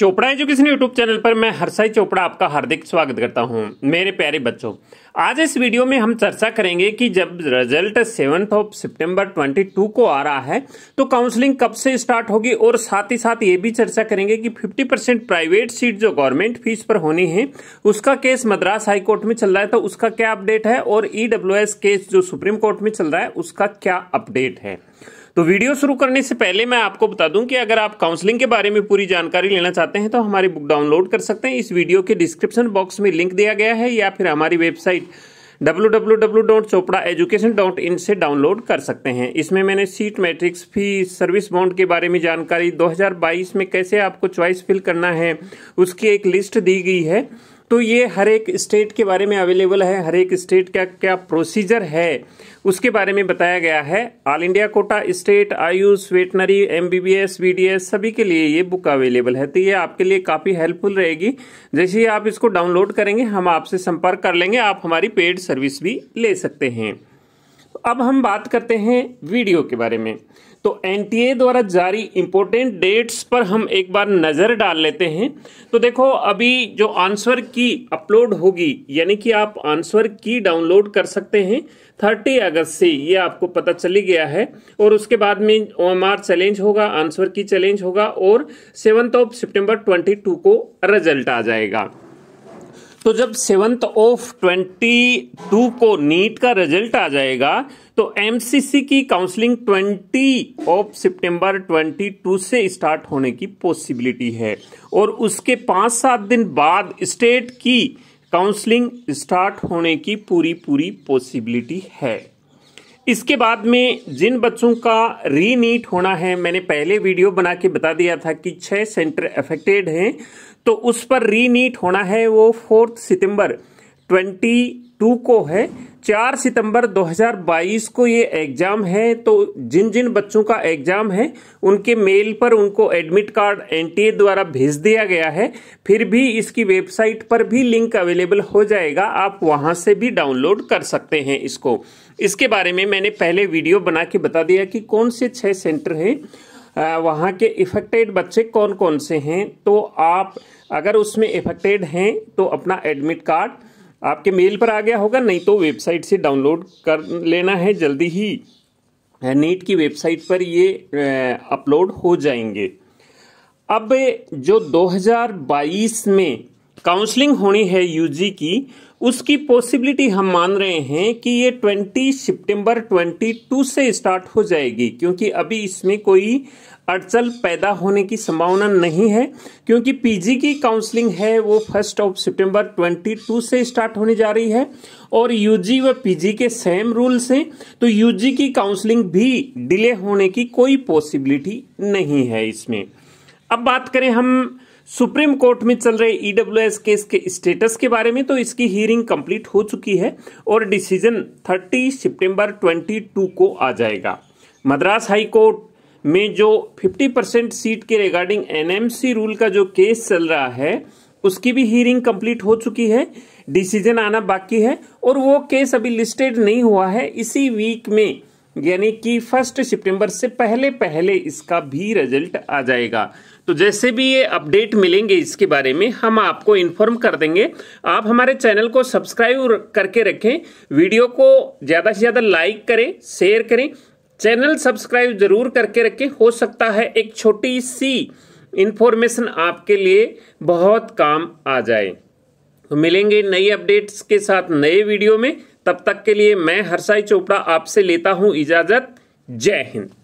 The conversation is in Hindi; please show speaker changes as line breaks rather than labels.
चोपड़ा एजुकेशन यूट्यूब चैनल पर मैं हर्षाई चोपड़ा आपका हार्दिक स्वागत करता हूं मेरे प्यारे बच्चों आज इस वीडियो में हम चर्चा करेंगे कि जब रिजल्ट सेवन्थ ऑफ सितंबर 22 को आ रहा है तो काउंसलिंग कब से स्टार्ट होगी और साथ ही साथ ये भी चर्चा करेंगे कि 50 परसेंट प्राइवेट सीट जो गवर्नमेंट फीस पर होनी है उसका केस मद्रास हाईकोर्ट में चल रहा है तो उसका क्या अपडेट है और ईडब्ल्यू e केस जो सुप्रीम कोर्ट में चल रहा है उसका क्या अपडेट है तो वीडियो शुरू करने से पहले मैं आपको बता दूं कि अगर आप काउंसलिंग के बारे में पूरी जानकारी लेना चाहते हैं तो हमारी बुक डाउनलोड कर सकते हैं इस वीडियो के डिस्क्रिप्शन बॉक्स में लिंक दिया गया है या फिर हमारी वेबसाइट डब्ल्यू से डाउनलोड कर सकते हैं इसमें मैंने seat matrix fees service bond के बारे में जानकारी 2022 में कैसे आपको च्वाइस फिल करना है उसकी एक लिस्ट दी गई है तो ये हर एक स्टेट के बारे में अवेलेबल है हर एक स्टेट का क्या प्रोसीजर है उसके बारे में बताया गया है all India quota state AYUSH veterinary M B B S D S सभी के लिए ये बुक अवेलेबल है तो ये आपके लिए काफ़ी हेल्पफुल रहेगी जैसे ही आप इसको डाउनलोड करेंगे हम आपसे संपर्क कर लेंगे आप हमारी पेड सर्विस भी ले सकते हैं अब हम बात करते हैं वीडियो के बारे में तो एनटीए द्वारा जारी इंपोर्टेंट डेट्स पर हम एक बार नज़र डाल लेते हैं तो देखो अभी जो आंसर की अपलोड होगी यानी कि आप आंसर की डाउनलोड कर सकते हैं 30 अगस्त से ये आपको पता चली गया है और उसके बाद में ओ एम आर चैलेंज होगा आंसर की चैलेंज होगा और सेवन्थ ऑफ सितंबर 22 को रिजल्ट आ जाएगा तो जब सेवंथ ऑफ ट्वेंटी टू को नीट का रिजल्ट आ जाएगा तो एमसीसी की काउंसलिंग ट्वेंटी ऑफ सितंबर ट्वेंटी टू से स्टार्ट होने की पॉसिबिलिटी है और उसके पाँच सात दिन बाद स्टेट की काउंसलिंग स्टार्ट होने की पूरी पूरी पॉसिबिलिटी है इसके बाद में जिन बच्चों का रीनीट होना है मैंने पहले वीडियो बना के बता दिया था कि छह सेंटर अफेक्टेड हैं तो उस पर रीनीट होना है वो फोर्थ सितंबर ट्वेंटी टू को है चार सितंबर 2022 को ये एग्ज़ाम है तो जिन जिन बच्चों का एग्ज़ाम है उनके मेल पर उनको एडमिट कार्ड एनटीए द्वारा भेज दिया गया है फिर भी इसकी वेबसाइट पर भी लिंक अवेलेबल हो जाएगा आप वहां से भी डाउनलोड कर सकते हैं इसको इसके बारे में मैंने पहले वीडियो बना के बता दिया कि कौन से छः सेंटर हैं वहाँ के इफेक्टेड बच्चे कौन कौन से हैं तो आप अगर उसमें इफेक्टेड हैं तो अपना एडमिट कार्ड आपके मेल पर आ गया होगा नहीं तो वेबसाइट से डाउनलोड कर लेना है जल्दी ही नीट की वेबसाइट पर ये अपलोड हो जाएंगे अब जो 2022 में काउंसलिंग होनी है यूजी की उसकी पॉसिबिलिटी हम मान रहे हैं कि ये 20 सितंबर 22 से स्टार्ट हो जाएगी क्योंकि अभी इसमें कोई अड़चल पैदा होने की संभावना नहीं है क्योंकि पीजी की काउंसलिंग है वो फर्स्ट ऑफ सितंबर 22 से स्टार्ट होने जा रही है और यूजी व पीजी के सेम रूल से तो यूजी की काउंसलिंग भी डिले होने की कोई पॉसिबिलिटी नहीं है इसमें अब बात करें हम सुप्रीम कोर्ट में चल रहे ईडब्ल्यूएस e केस के स्टेटस के बारे में तो इसकी हियरिंग कंप्लीट हो चुकी है और डिसीजन 30 सितंबर 22 को आ जाएगा मद्रास हाई कोर्ट में जो 50 परसेंट सीट के रिगार्डिंग एनएमसी रूल का जो केस चल रहा है उसकी भी हियरिंग कंप्लीट हो चुकी है डिसीजन आना बाकी है और वो केस अभी लिस्टेड नहीं हुआ है इसी वीक में यानी कि फर्स्ट सितंबर से पहले पहले इसका भी रिजल्ट आ जाएगा तो जैसे भी ये अपडेट मिलेंगे इसके बारे में हम आपको इन्फॉर्म कर देंगे आप हमारे चैनल को सब्सक्राइब करके रखें वीडियो को ज़्यादा से ज़्यादा लाइक करें शेयर करें चैनल सब्सक्राइब जरूर करके रखें हो सकता है एक छोटी सी इन्फॉर्मेशन आपके लिए बहुत काम आ जाए तो मिलेंगे नई अपडेट्स के साथ नए वीडियो में तब तक के लिए मैं हर्षाई चोपड़ा आपसे लेता हूं इजाज़त जय हिंद